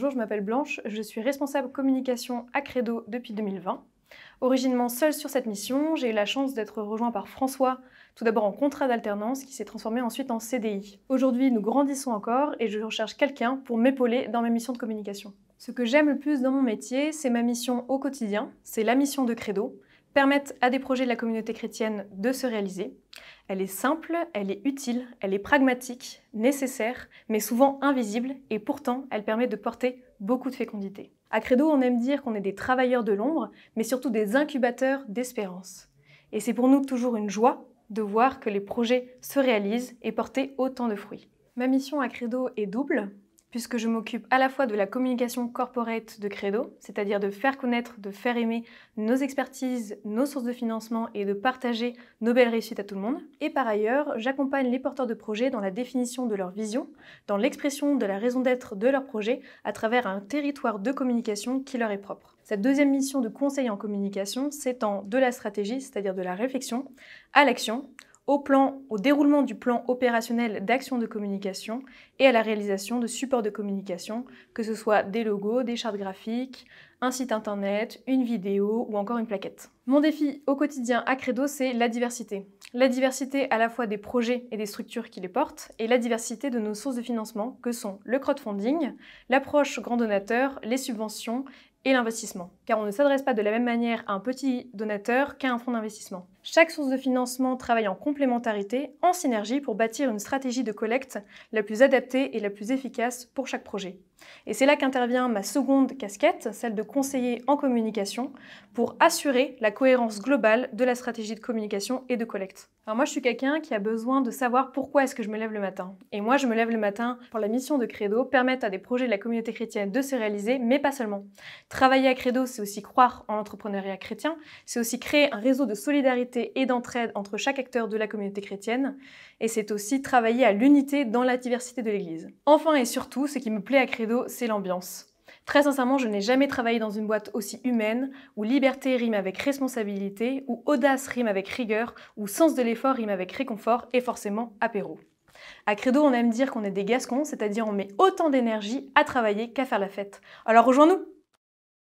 Bonjour, je m'appelle Blanche, je suis responsable communication à Credo depuis 2020. Originement seule sur cette mission, j'ai eu la chance d'être rejoint par François, tout d'abord en contrat d'alternance qui s'est transformé ensuite en CDI. Aujourd'hui, nous grandissons encore et je recherche quelqu'un pour m'épauler dans mes missions de communication. Ce que j'aime le plus dans mon métier, c'est ma mission au quotidien, c'est la mission de Credo, permettent à des projets de la communauté chrétienne de se réaliser. Elle est simple, elle est utile, elle est pragmatique, nécessaire, mais souvent invisible, et pourtant elle permet de porter beaucoup de fécondité. À Credo, on aime dire qu'on est des travailleurs de l'ombre, mais surtout des incubateurs d'espérance. Et c'est pour nous toujours une joie de voir que les projets se réalisent et porter autant de fruits. Ma mission à Credo est double puisque je m'occupe à la fois de la communication corporate de Credo, c'est-à-dire de faire connaître, de faire aimer nos expertises, nos sources de financement et de partager nos belles réussites à tout le monde. Et par ailleurs, j'accompagne les porteurs de projets dans la définition de leur vision, dans l'expression de la raison d'être de leur projet à travers un territoire de communication qui leur est propre. Cette deuxième mission de conseil en communication s'étend de la stratégie, c'est-à-dire de la réflexion, à l'action, au, plan, au déroulement du plan opérationnel d'action de communication et à la réalisation de supports de communication, que ce soit des logos, des chartes graphiques, un site internet, une vidéo ou encore une plaquette. Mon défi au quotidien à Credo, c'est la diversité. La diversité à la fois des projets et des structures qui les portent, et la diversité de nos sources de financement, que sont le crowdfunding, l'approche grand donateur, les subventions et l'investissement, car on ne s'adresse pas de la même manière à un petit donateur qu'à un fonds d'investissement. Chaque source de financement travaille en complémentarité, en synergie, pour bâtir une stratégie de collecte la plus adaptée et la plus efficace pour chaque projet. Et c'est là qu'intervient ma seconde casquette, celle de conseiller en communication, pour assurer la cohérence globale de la stratégie de communication et de collecte. Alors moi, je suis quelqu'un qui a besoin de savoir pourquoi est-ce que je me lève le matin. Et moi, je me lève le matin pour la mission de Credo, permettre à des projets de la communauté chrétienne de se réaliser, mais pas seulement. Travailler à Credo, c'est aussi croire en l'entrepreneuriat chrétien, c'est aussi créer un réseau de solidarité et d'entraide entre chaque acteur de la communauté chrétienne, et c'est aussi travailler à l'unité dans la diversité de l'Église. Enfin et surtout, ce qui me plaît à Credo, c'est l'ambiance. Très sincèrement, je n'ai jamais travaillé dans une boîte aussi humaine, où liberté rime avec responsabilité, où audace rime avec rigueur, où sens de l'effort rime avec réconfort et forcément apéro. À Credo, on aime dire qu'on est des gascons, c'est-à-dire on met autant d'énergie à travailler qu'à faire la fête. Alors rejoins-nous